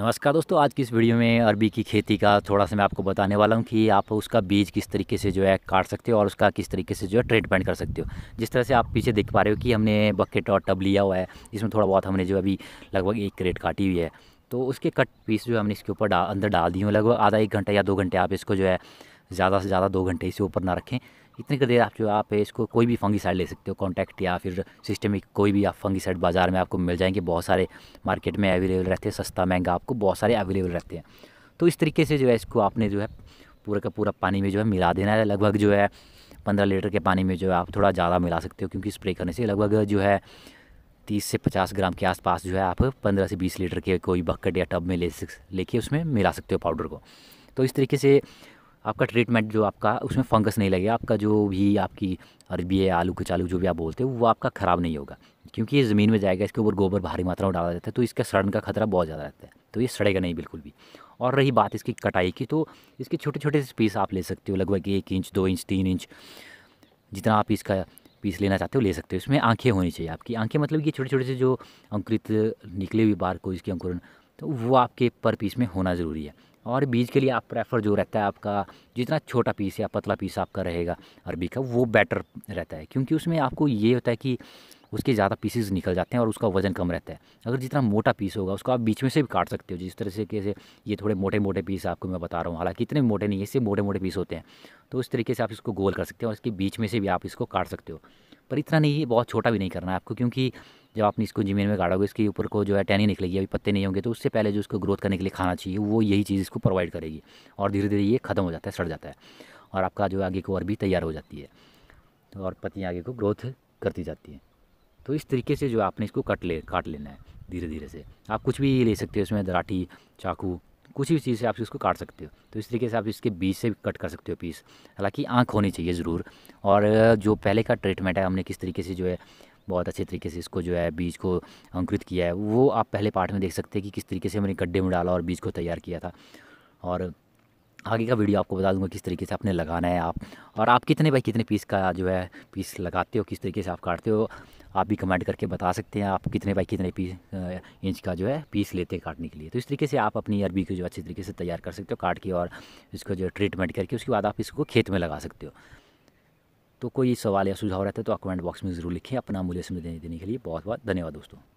नमस्कार दोस्तों आज की इस वीडियो में अरबी की खेती का थोड़ा सा मैं आपको बताने वाला हूँ कि आप उसका बीज किस तरीके से जो है काट सकते हो और उसका किस तरीके से जो है ट्रीटमेंट कर सकते हो जिस तरह से आप पीछे देख पा रहे हो कि हमने बकेट और टब लिया हुआ है इसमें थोड़ा बहुत हमने जो अभी लगभग एक क्रेट काटी हुई है तो उसके कट पीस जो हमने इसके ऊपर अंदर डाल दिए लगभग आधा एक घंटा या दो घंटे आप इसको जो है ज़्यादा से ज़्यादा दो घंटे इसे ऊपर ना रखें इतने का देर आप जो आप इसको कोई भी फंगीसाइड ले सकते हो कॉन्टैक्ट या फिर सिस्टमिक कोई भी आप फंगीसाइड बाज़ार में आपको मिल जाएंगे बहुत सारे मार्केट में अवेलेबल रहते हैं सस्ता महंगा आपको बहुत सारे अवेलेबल रहते हैं तो इस तरीके से जो है इसको आपने जो है पूरा का पूरा पानी में जो है मिला देना है लगभग जो है पंद्रह लीटर के पानी में जो है आप थोड़ा ज़्यादा मिला सकते हो क्योंकि स्प्रे करने से लगभग जो है तीस से पचास ग्राम के आसपास जो है आप पंद्रह से बीस लीटर के कोई बकेट या टब में ले लेके उसमें मिला सकते हो पाउडर को तो इस तरीके से आपका ट्रीटमेंट जो आपका उसमें फंगस नहीं लगेगा आपका जो भी आपकी अरबी है आलू कचालू जो भी आप बोलते हो वो आपका ख़राब नहीं होगा क्योंकि ये ज़मीन में जाएगा इसके ऊपर गोबर भारी मात्रा में डाला जाता है तो इसका सड़न का खतरा बहुत ज़्यादा रहता है तो ये सड़ेगा नहीं बिल्कुल भी और रही बात इसकी कटाई की तो इसके छोटे छोटे से पीस आप ले सकते हो लगभग एक इंच दो इंच तीन इंच जितना आप इसका पीस लेना चाहते हो ले सकते हो इसमें आँखें होनी चाहिए आपकी आँखें मतलब ये छोटे छोटे से जो अंकुरित निकले हुई बार को इसके अंकुरन तो वो आपके पर पीस में होना ज़रूरी है और बीज के लिए आप प्रेफर जो रहता है आपका जितना छोटा पीस या पतला पीस आपका रहेगा अरबी का वो बेटर रहता है क्योंकि उसमें आपको ये होता है कि उसके ज़्यादा पीसेज निकल जाते हैं और उसका वज़न कम रहता है अगर जितना मोटा पीस होगा उसको आप बीच में से भी काट सकते हो जिस तरह से कैसे ये थोड़े मोटे मोटे पीस आपको मैं बता रहा हूँ हालांकि इतने मोटे नहीं है इससे मोटे मोटे पीस होते हैं तो उस तरीके से आप इसको गोल कर सकते हो और इसके बीच में से भी आप इसको काट सकते हो पर इतना नहीं है बहुत छोटा भी नहीं करना है आपको क्योंकि जब आपने इसको ज़मीन में गाड़ोगे इसके ऊपर को जो है टहनी निकलेगी अभी पत्ते नहीं होंगे तो उससे पहले जो इसको ग्रोथ करने के लिए खाना चाहिए वो यही चीज़ इसको प्रोवाइड करेगी और धीरे धीरे ये ख़त्म हो जाता है सड़ जाता है और आपका जो आगे को और भी तैयार हो जाती है तो और पत्तियाँ आगे को ग्रोथ करती जाती हैं तो इस तरीके से जो आपने इसको कट ले काट लेना है धीरे धीरे से आप कुछ भी ले सकते हो इसमें दराठी चाकू कुछ भी चीज़ से आप इसको काट सकते हो तो इस तरीके से आप इसके बीज से कट कर सकते हो पीस हालांकि आँख होनी चाहिए ज़रूर और जो पहले का ट्रीटमेंट है हमने किस तरीके से जो है बहुत अच्छे तरीके से इसको जो है बीज को अंकुरित किया है वो आप पहले पार्ट में देख सकते हैं कि किस तरीके से मैंने गड्ढे में डाला और बीज को तैयार किया था और आगे का वीडियो आपको बता दूंगा किस तरीके से आपने लगाना है आप और आप कितने बाई कितने पीस का जो है पीस लगाते हो किस तरीके से आप काटते हो आप भी कमेंट करके बता सकते हैं आप कितने बाई कितने पीस इंच का जो है पीस लेते हैं काटने के लिए तो इस तरीके से आप अपनी अरबी को जो अच्छे तरीके से तैयार कर सकते हो काट के और इसको जो ट्रीटमेंट करके उसके बाद आप इसको खेत में लगा सकते हो तो कोई सवाल या सुझाव रहता है तो आप कमेंट बॉक्स में ज़रूर लिखें अपना मूल्य समझ देने के लिए बहुत बहुत धन्यवाद दोस्तों